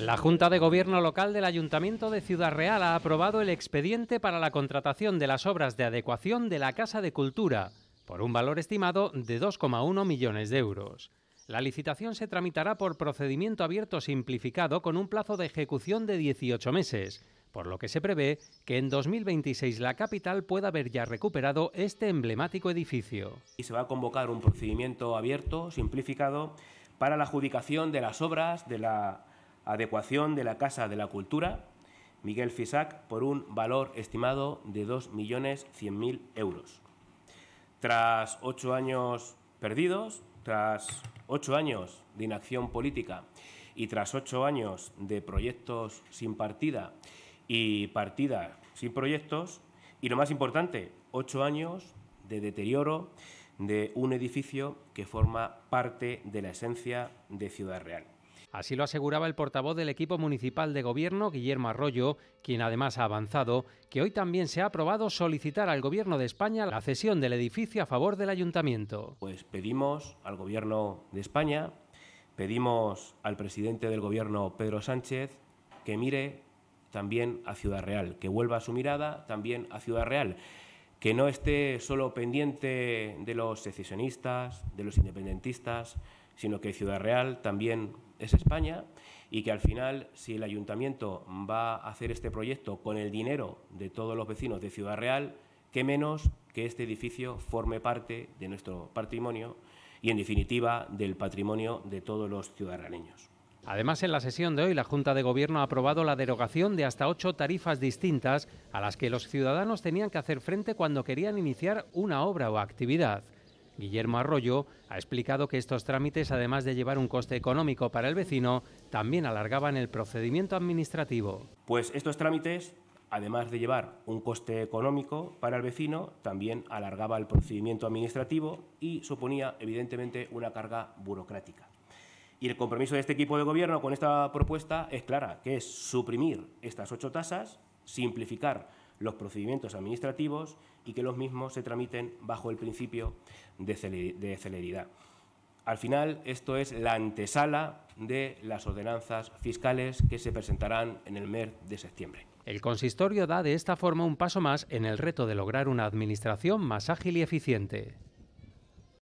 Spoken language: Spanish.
La Junta de Gobierno Local del Ayuntamiento de Ciudad Real ha aprobado el expediente para la contratación de las obras de adecuación de la Casa de Cultura, por un valor estimado de 2,1 millones de euros. La licitación se tramitará por procedimiento abierto simplificado con un plazo de ejecución de 18 meses, por lo que se prevé que en 2026 la capital pueda haber ya recuperado este emblemático edificio. Y se va a convocar un procedimiento abierto simplificado para la adjudicación de las obras de la adecuación de la Casa de la Cultura Miguel Fisac por un valor estimado de 2.100.000 euros. Tras ocho años perdidos, tras ocho años de inacción política y tras ocho años de proyectos sin partida y partida sin proyectos, y lo más importante, ocho años de deterioro de un edificio que forma parte de la esencia de Ciudad Real. Así lo aseguraba el portavoz del equipo municipal de gobierno, Guillermo Arroyo, quien además ha avanzado que hoy también se ha aprobado solicitar al Gobierno de España la cesión del edificio a favor del ayuntamiento. Pues pedimos al Gobierno de España, pedimos al presidente del Gobierno, Pedro Sánchez, que mire también a Ciudad Real, que vuelva su mirada también a Ciudad Real que no esté solo pendiente de los secesionistas, de los independentistas, sino que Ciudad Real también es España y que al final, si el ayuntamiento va a hacer este proyecto con el dinero de todos los vecinos de Ciudad Real, qué menos que este edificio forme parte de nuestro patrimonio y, en definitiva, del patrimonio de todos los ciudadanos. Además, en la sesión de hoy, la Junta de Gobierno ha aprobado la derogación de hasta ocho tarifas distintas a las que los ciudadanos tenían que hacer frente cuando querían iniciar una obra o actividad. Guillermo Arroyo ha explicado que estos trámites, además de llevar un coste económico para el vecino, también alargaban el procedimiento administrativo. Pues estos trámites además de llevar un coste económico para el vecino, también alargaba el procedimiento administrativo y suponía, evidentemente, una carga burocrática. Y el compromiso de este equipo de gobierno con esta propuesta es clara, que es suprimir estas ocho tasas, simplificar los procedimientos administrativos y que los mismos se tramiten bajo el principio de celeridad. Al final, esto es la antesala de las ordenanzas fiscales que se presentarán en el mes de septiembre. El consistorio da de esta forma un paso más en el reto de lograr una administración más ágil y eficiente.